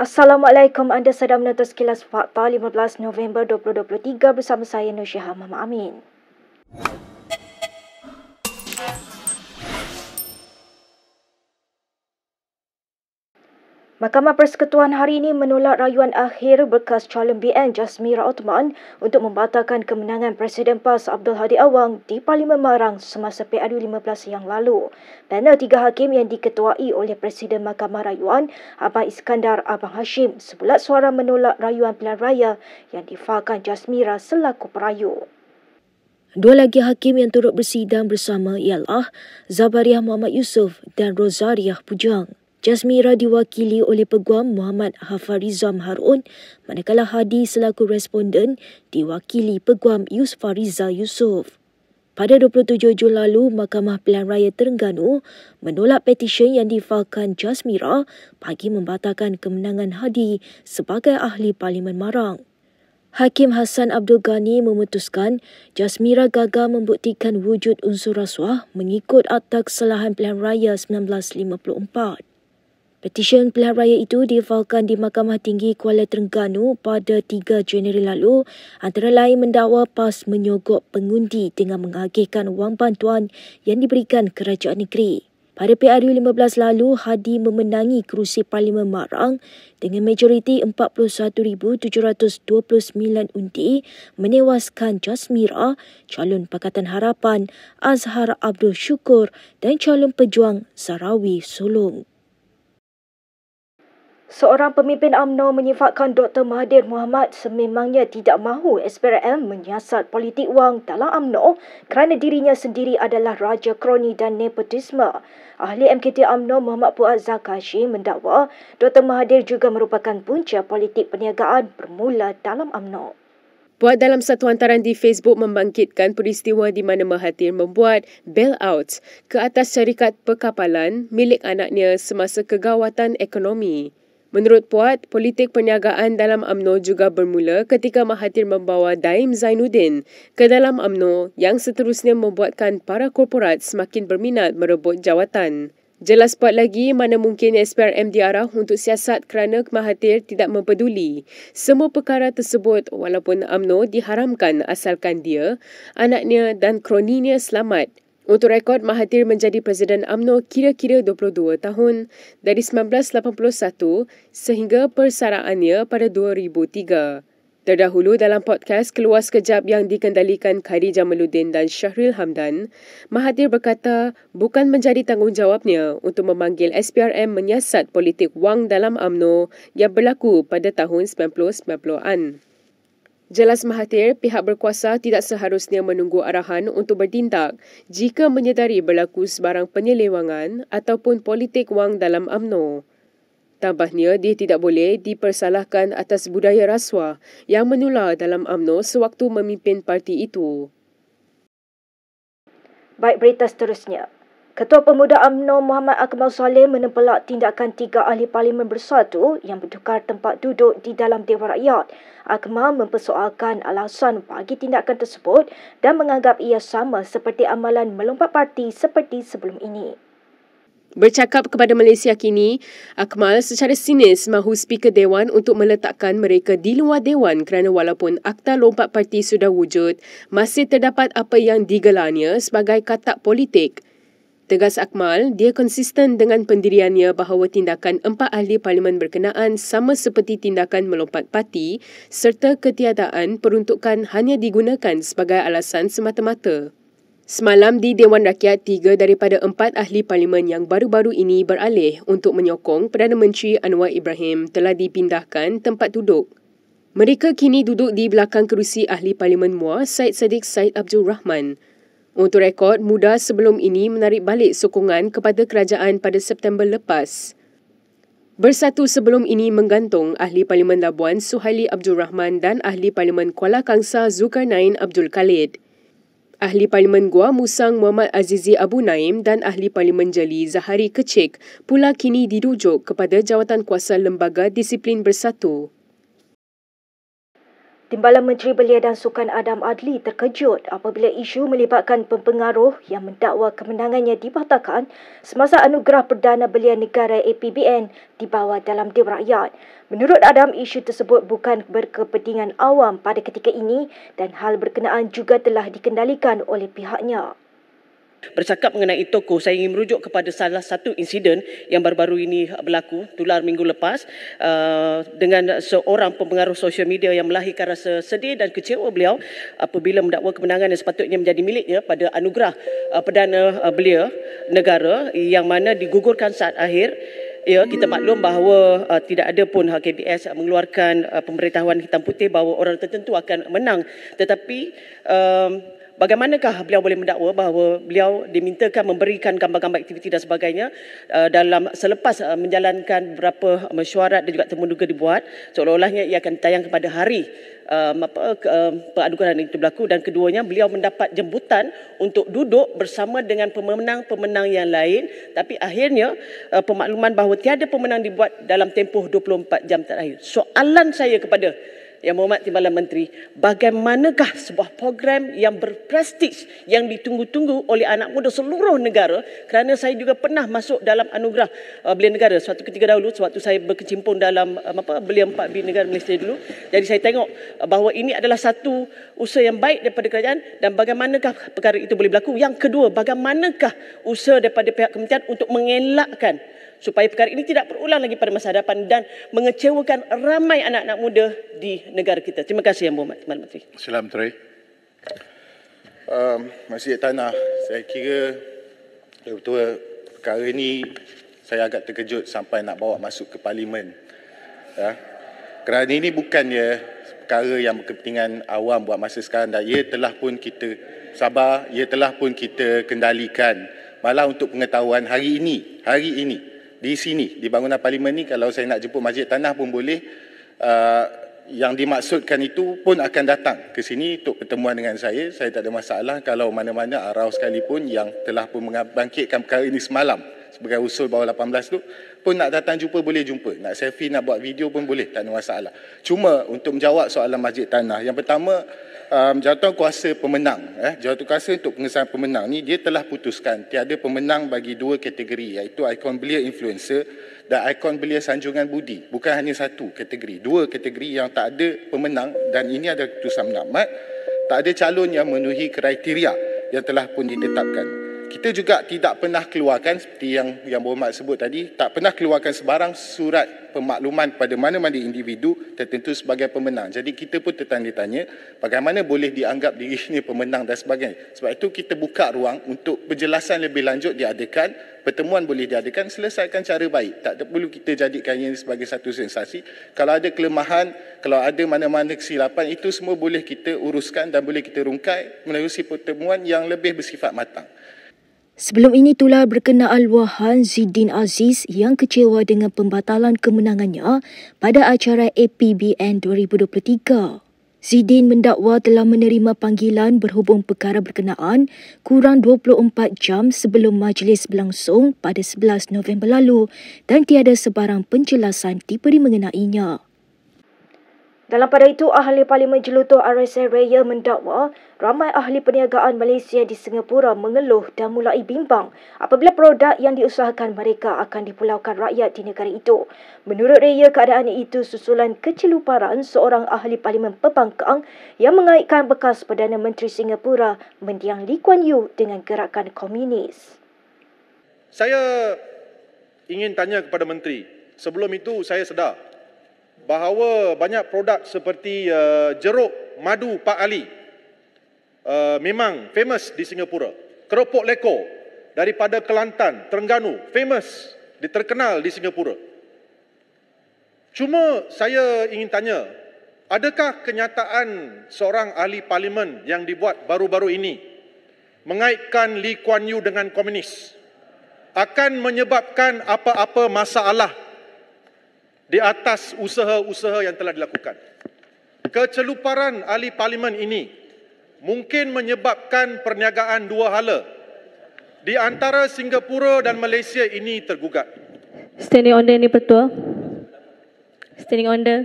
Assalamualaikum, anda sedang menonton sekilas fakta 15 November 2023 bersama saya Nur Syihah Amin. Mahkamah Persekutuan hari ini menolak rayuan akhir bekas calon BN Jasmira Othman untuk membatalkan kemenangan Presiden PAS Abdul Hadi Awang di Parlimen Marang semasa PRU 15 yang lalu. Panel tiga hakim yang diketuai oleh Presiden Mahkamah Rayuan Abang Iskandar Abang Hashim sebulat suara menolak rayuan pilihan raya yang difahamkan Jasmira selaku perayu. Dua lagi hakim yang turut bersidang bersama ialah Zabariah Muhammad Yusof dan Rosariah Pujang. Jasmira diwakili oleh Peguam Muhammad Hafarizam Harun, manakala Hadi selaku responden diwakili Peguam Yus Fariza Yusof. Pada 27 Jun lalu, Mahkamah Pilihan Raya Terengganu menolak petisyen yang difahamkan Jasmira bagi membatalkan kemenangan Hadi sebagai ahli Parlimen Marang. Hakim Hassan Abdul Ghani memutuskan Jasmira gagal membuktikan wujud unsur rasuah mengikut Akta Kesalahan Pilihan Raya 1954. Petisyen pilihan raya itu difahamkan di Mahkamah Tinggi Kuala Terengganu pada 3 Januari lalu antara lain mendakwa PAS menyogok pengundi dengan mengagihkan wang bantuan yang diberikan kerajaan negeri. Pada PRU 15 lalu, Hadi memenangi kerusi Parlimen Marang dengan majoriti 41,729 undi menewaskan Jasmira, calon Pakatan Harapan Azhar Abdul Syukur dan calon pejuang Sarawi Sulung. Seorang pemimpin AMNO menyifatkan Dr. Mahathir Mohamad sememangnya tidak mahu SPRM menyiasat politik wang dalam AMNO kerana dirinya sendiri adalah raja kroni dan nepotisme. Ahli MKT AMNO Muhammad Puat Zakashi mendakwa Dr. Mahathir juga merupakan punca politik perniagaan bermula dalam AMNO. Buat dalam satu hantaran di Facebook membangkitkan peristiwa di mana Mahathir membuat bailout ke atas syarikat perkapalan milik anaknya semasa kegawatan ekonomi. Menurut Puat, politik perniagaan dalam AMNO juga bermula ketika Mahathir membawa Daim Zainuddin ke dalam AMNO yang seterusnya membuatkan para korporat semakin berminat merebut jawatan. Jelas buat lagi mana mungkin SPRM diarah untuk siasat kerana Mahathir tidak mempeduli. Semua perkara tersebut walaupun AMNO diharamkan asalkan dia, anaknya dan kroninya selamat untuk rekod, Mahathir menjadi Presiden AMNO kira-kira 22 tahun dari 1981 sehingga persaraannya pada 2003. Terdahulu dalam podcast Keluas Kejap yang dikendalikan Khairi Jamaluddin dan Syahril Hamdan, Mahathir berkata bukan menjadi tanggungjawabnya untuk memanggil SPRM menyiasat politik wang dalam AMNO yang berlaku pada tahun 1990-an. Jelas Mahathir, pihak berkuasa tidak seharusnya menunggu arahan untuk bertindak jika menyedari berlaku sebarang penyelewangan ataupun politik wang dalam amno. Tambahnya, dia tidak boleh dipersalahkan atas budaya rasuah yang menular dalam amno sewaktu memimpin parti itu. Baik berita seterusnya. Ketua Pemuda Amno Muhammad Akmal Saleh menempelak tindakan tiga ahli parlimen bersatu yang bertukar tempat duduk di dalam Dewan Rakyat Akmal mempersoalkan alasan bagi tindakan tersebut dan menganggap ia sama seperti amalan melompat parti seperti sebelum ini. Bercakap kepada Malaysia kini, Akmal secara sinis mahu Speaker Dewan untuk meletakkan mereka di luar Dewan kerana walaupun Akta Lompat Parti sudah wujud, masih terdapat apa yang digelarnya sebagai katak politik. Tegas Akmal, dia konsisten dengan pendiriannya bahawa tindakan empat ahli parlimen berkenaan sama seperti tindakan melompat parti serta ketiadaan peruntukan hanya digunakan sebagai alasan semata-mata. Semalam di Dewan Rakyat, tiga daripada empat ahli parlimen yang baru-baru ini beralih untuk menyokong Perdana Menteri Anwar Ibrahim telah dipindahkan tempat duduk. Mereka kini duduk di belakang kerusi ahli parlimen MUA Syed Saddiq Syed Abdul Rahman. Untuk rekod, MUDA sebelum ini menarik balik sokongan kepada kerajaan pada September lepas. Bersatu sebelum ini menggantung Ahli Parlimen Labuan Suhaili Abdul Rahman dan Ahli Parlimen Kuala Kangsa Zulkarnain Abdul Khalid. Ahli Parlimen Gua Musang Muhammad Azizi Abu Naim dan Ahli Parlimen Jali Zahari Kecik pula kini dirujuk kepada jawatan kuasa Lembaga Disiplin Bersatu. Timbalan Menteri Belia dan Sukan Adam Adli terkejut apabila isu melibatkan pempengaruh yang mendakwa kemenangannya dibatalkan semasa anugerah Perdana Belia Negara APBN dibawa dalam Dewan Rakyat. Menurut Adam, isu tersebut bukan berkepentingan awam pada ketika ini dan hal berkenaan juga telah dikendalikan oleh pihaknya. Bercakap mengenai toko, saya ingin merujuk kepada salah satu insiden yang baru-baru ini berlaku, tular minggu lepas, uh, dengan seorang pempengaruh sosial media yang melahirkan rasa sedih dan kecewa beliau apabila mendakwa kemenangan yang sepatutnya menjadi miliknya pada anugerah uh, Perdana uh, Belia Negara yang mana digugurkan saat akhir Ya, kita maklum bahawa uh, tidak ada pun KBS mengeluarkan uh, pemberitahuan hitam putih bahawa orang tertentu akan menang. Tetapi uh, bagaimanakah beliau boleh mendakwa bahawa beliau dimintakan memberikan gambar-gambar aktiviti dan sebagainya uh, dalam selepas uh, menjalankan beberapa uh, mesyuarat dan juga temuduga dibuat seolah-olahnya ia akan tayang kepada hari um, apa uh, um, peradukan itu berlaku dan keduanya beliau mendapat jemputan untuk duduk bersama dengan pemenang-pemenang yang lain tapi akhirnya uh, pemakluman bahawa tiada pemenang dibuat dalam tempoh 24 jam terakhir soalan saya kepada yang Berhormat Timbalan Menteri, bagaimanakah sebuah program yang berprestij yang ditunggu-tunggu oleh anak muda seluruh negara kerana saya juga pernah masuk dalam anugerah uh, Belia Negara suatu ketika dahulu sewaktu saya berkecimpung dalam um, apa Belia Empat B Negara Malaysia dulu. Jadi saya tengok uh, bahawa ini adalah satu usaha yang baik daripada kerajaan dan bagaimanakah perkara itu boleh berlaku. Yang kedua, bagaimanakah usaha daripada pihak kementerian untuk mengelakkan supaya perkara ini tidak berulang lagi pada masa hadapan dan mengecewakan ramai anak-anak muda di negara kita. Terima kasih Yang Berhormat Tuan Menteri. Selamat Menteri. Um, Masjid Tanah, saya kira betul perkara ini saya agak terkejut sampai nak bawa masuk ke parlimen. Ya. Kerana ini bukan ya perkara yang berkepentingan awam buat masa sekarang dan ia telah pun kita sabar, ia telah pun kita kendalikan malah untuk pengetahuan hari ini, hari ini di sini di bangunan parlimen ni kalau saya nak jemput masjid tanah pun boleh uh, yang dimaksudkan itu pun akan datang ke sini untuk pertemuan dengan saya saya tak ada masalah kalau mana-mana arau sekalipun yang telah pun membangkitkan perkara ini semalam sebagai usul bawah 18 tu pun nak datang jumpa boleh jumpa nak selfie nak buat video pun boleh tak ada masalah cuma untuk menjawab soalan masjid tanah yang pertama um, jawatan kuasa pemenang eh jawatan kuasa untuk pengesahan pemenang ni dia telah putuskan tiada pemenang bagi dua kategori iaitu ikon belia influencer dan ikon belia sanjungan budi bukan hanya satu kategori dua kategori yang tak ada pemenang dan ini adalah keputusan menakmat tak ada calon yang memenuhi kriteria yang telah pun ditetapkan kita juga tidak pernah keluarkan seperti yang yang Bomat sebut tadi tak pernah keluarkan sebarang surat pemakluman pada mana-mana individu tertentu sebagai pemenang. Jadi kita pun tertanya-tanya bagaimana boleh dianggap diri ini pemenang dan sebagainya. Sebab itu kita buka ruang untuk penjelasan lebih lanjut diadakan, pertemuan boleh diadakan, selesaikan cara baik. Tak perlu kita jadikan ini sebagai satu sensasi. Kalau ada kelemahan, kalau ada mana-mana kesilapan, itu semua boleh kita uruskan dan boleh kita rungkai melalui pertemuan yang lebih bersifat matang. Sebelum ini itulah berkenaan luahan Zidin Aziz yang kecewa dengan pembatalan kemenangannya pada acara APBN 2023. Zidin mendakwa telah menerima panggilan berhubung perkara berkenaan kurang 24 jam sebelum majlis berlangsung pada 11 November lalu dan tiada sebarang penjelasan diberi mengenainya. Dalam pada itu, Ahli Parlimen Jelutuh RSA Raya mendakwa ramai ahli perniagaan Malaysia di Singapura mengeluh dan mulai bimbang apabila produk yang diusahakan mereka akan dipulaukan rakyat di negara itu. Menurut Raya, keadaan itu susulan keceluparan seorang Ahli Parlimen Pebangkang yang mengaitkan bekas Perdana Menteri Singapura mendiang Lee Kuan Yew dengan gerakan komunis. Saya ingin tanya kepada Menteri, sebelum itu saya sedar bahawa banyak produk seperti uh, jeruk madu Pak Ali uh, memang famous di Singapura. Keropok leko daripada Kelantan, Terengganu, famous, terkenal di Singapura. Cuma saya ingin tanya, adakah kenyataan seorang ahli parlimen yang dibuat baru-baru ini mengaitkan Lee Kuan Yew dengan komunis akan menyebabkan apa-apa masalah di atas usaha-usaha yang telah dilakukan. Keceluparan ahli parlimen ini mungkin menyebabkan perniagaan dua hala di antara Singapura dan Malaysia ini tergugat. Standing order ini pertua. Standing order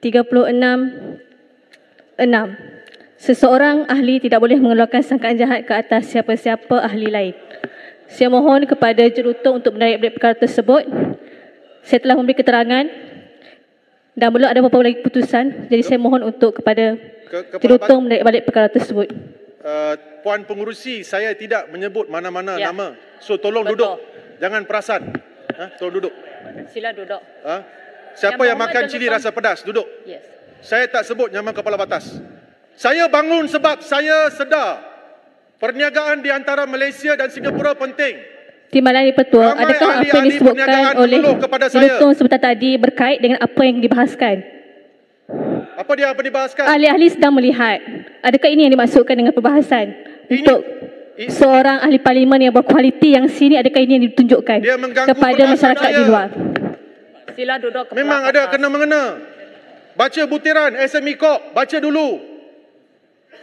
36 6. Seseorang ahli tidak boleh mengeluarkan sangkaan jahat ke atas siapa-siapa ahli lain. Saya mohon kepada jurutuk untuk menarik berita perkara tersebut saya telah memberi keterangan dan belum ada apa-apa lagi keputusan. Jadi saya mohon untuk kepada Tidutong ke, menaik balik perkara tersebut. Uh, Puan Pengurusi, saya tidak menyebut mana-mana ya. nama. So tolong Betul. duduk. Jangan perasan. Ha? Tolong duduk. Sila duduk. Ha? Siapa yang, yang makan cili rasa pedas, duduk. Yes. Saya tak sebut nama kepala batas. Saya bangun sebab saya sedar perniagaan di antara Malaysia dan Singapura penting. Timbalan di Petua, Ramai adakah ahli, apa yang disebutkan oleh Dutun sebentar tadi berkait dengan apa yang dibahaskan? Apa dia apa dibahaskan? Ahli-ahli sedang melihat. Adakah ini yang dimaksudkan dengan perbahasan? Ini, untuk ini, seorang ahli parlimen yang berkualiti yang sini, adakah ini yang ditunjukkan kepada masyarakat di luar? Sila duduk ke Memang ada kena-mengena. Baca butiran SME Corp. Baca dulu.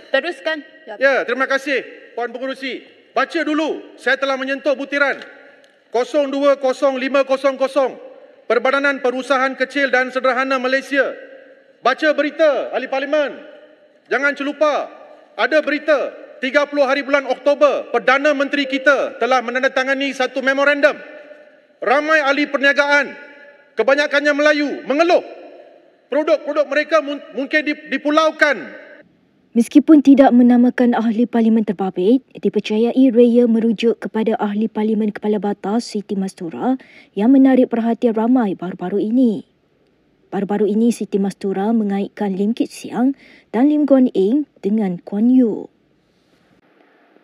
Teruskan. Ya, terima kasih Puan Pengurusi. Baca dulu, saya telah menyentuh butiran 020500 Perbadanan Perusahaan Kecil dan Sederhana Malaysia. Baca berita, Ahli Parlimen. Jangan celupa, ada berita 30 hari bulan Oktober, Perdana Menteri kita telah menandatangani satu memorandum. Ramai ahli perniagaan, kebanyakannya Melayu, mengeluh. Produk-produk mereka mungkin dipulaukan Meskipun tidak menamakan Ahli Parlimen terbabit, dipercayai Raya merujuk kepada Ahli Parlimen Kepala Batas Siti Mastura yang menarik perhatian ramai baru-baru ini. Baru-baru ini Siti Mastura mengaitkan Lim Kit Siang dan Lim Guan Eng dengan Kuan Yew.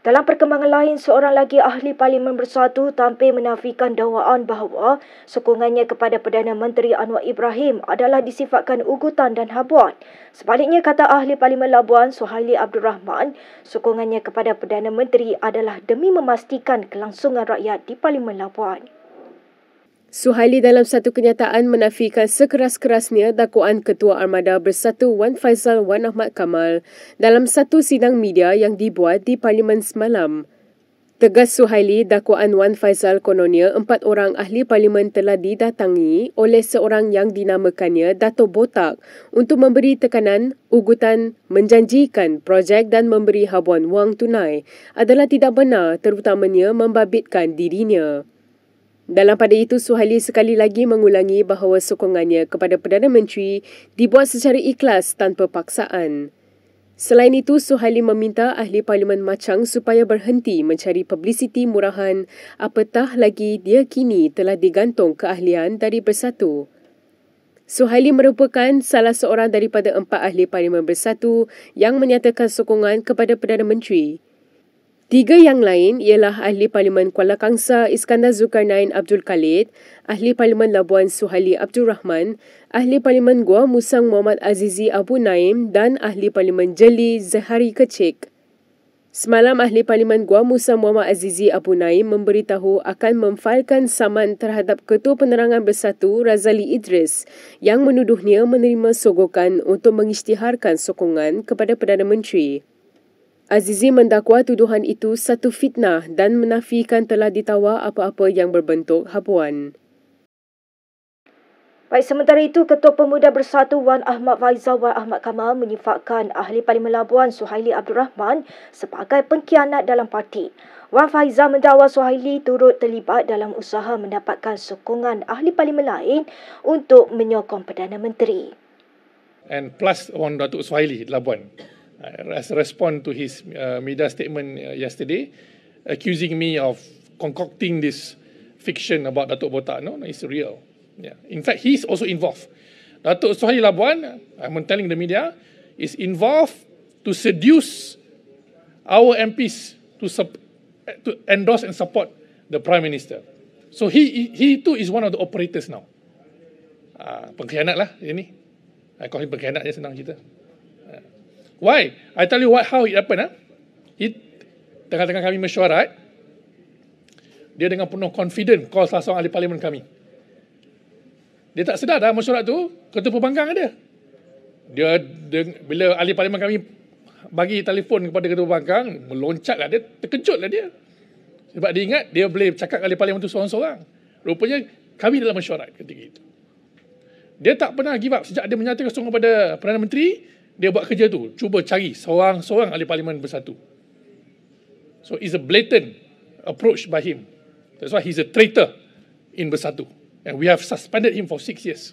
Dalam perkembangan lain, seorang lagi ahli Parlimen Bersatu tampil menafikan dakwaan bahawa sokongannya kepada Perdana Menteri Anwar Ibrahim adalah disifatkan ugutan dan habuan. Sebaliknya kata ahli Parlimen Labuan Suhaili Abdul Rahman, sokongannya kepada Perdana Menteri adalah demi memastikan kelangsungan rakyat di Parlimen Labuan. Suhaili dalam satu kenyataan menafikan sekeras-kerasnya dakwaan Ketua Armada Bersatu Wan Faisal Wan Ahmad Kamal dalam satu sidang media yang dibuat di Parlimen semalam. Tegas Suhaili, dakwaan Wan Faisal kononnya empat orang ahli parlimen telah didatangi oleh seorang yang dinamakannya Dato' Botak untuk memberi tekanan, ugutan, menjanjikan projek dan memberi habuan wang tunai adalah tidak benar terutamanya membabitkan dirinya. Dalam pada itu, Suhaili sekali lagi mengulangi bahawa sokongannya kepada Perdana Menteri dibuat secara ikhlas tanpa paksaan. Selain itu, Suhaili meminta Ahli Parlimen Macang supaya berhenti mencari publisiti murahan apatah lagi dia kini telah digantung keahlian dari Bersatu. Suhaili merupakan salah seorang daripada empat Ahli Parlimen Bersatu yang menyatakan sokongan kepada Perdana Menteri. Tiga yang lain ialah Ahli Parlimen Kuala Kangsa Iskandar Zulkarnain Abdul Khalid, Ahli Parlimen Labuan Suhali Abdul Rahman, Ahli Parlimen Gua Musang Muhammad Azizi Abu Naim dan Ahli Parlimen Jeli Zahari Kecik. Semalam Ahli Parlimen Gua Musang Muhammad Azizi Abu Naim memberitahu akan memfailkan saman terhadap Ketua Penerangan Bersatu Razali Idris yang menuduhnya menerima sogokan untuk mengisytiharkan sokongan kepada Perdana Menteri. Azizi mendakwa tuduhan itu satu fitnah dan menafikan telah ditawa apa-apa yang berbentuk hapuan. Baik, sementara itu Ketua Pemuda Bersatu Wan Ahmad Faizal Wan Ahmad Kamal menyifatkan Ahli Parlimen Labuan Suhaili Abdul Rahman sebagai pengkhianat dalam parti. Wan Faizal mendakwa Suhaili turut terlibat dalam usaha mendapatkan sokongan Ahli Parlimen lain untuk menyokong Perdana Menteri. And plus Wan Datuk Suhaili Labuan as respond to his uh, media statement uh, yesterday, accusing me of concocting this fiction about Datuk Botak. No, no, it's real. Yeah. In fact, he's also involved. Datuk Suhail Labuan, I'm telling the media, is involved to seduce our MPs to, sup- to endorse and support the Prime Minister. So he, he too is one of the operators now. uh, pengkhianat lah ini. I call him pengkhianat Ya senang cerita. Why? I tell you what, how it happened. Ah. It, tengah-tengah kami mesyuarat, dia dengan penuh confident call salah seorang ahli parlimen kami. Dia tak sedar dah mesyuarat tu, ketua pembangkang ada. Dia, dia, bila ahli parlimen kami bagi telefon kepada ketua pembangkang, lah dia, terkejut lah dia. Sebab dia ingat dia boleh cakap ahli parlimen tu seorang-seorang. Rupanya kami dalam mesyuarat ketika itu. Dia tak pernah give up. Sejak dia menyatakan kepada Perdana Menteri, dia buat kerja tu cuba cari seorang-seorang ahli parlimen bersatu so it's a blatant approach by him that's why he's a traitor in bersatu and we have suspended him for six years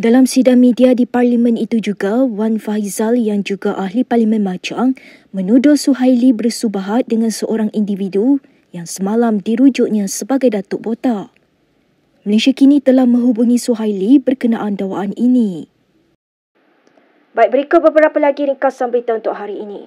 dalam sidang media di parlimen itu juga Wan Faizal yang juga ahli parlimen Macang menuduh Suhaili bersubahat dengan seorang individu yang semalam dirujuknya sebagai Datuk Botak. Malaysia kini telah menghubungi Suhaili berkenaan dakwaan ini. Baik, berikut beberapa lagi ringkasan berita untuk hari ini.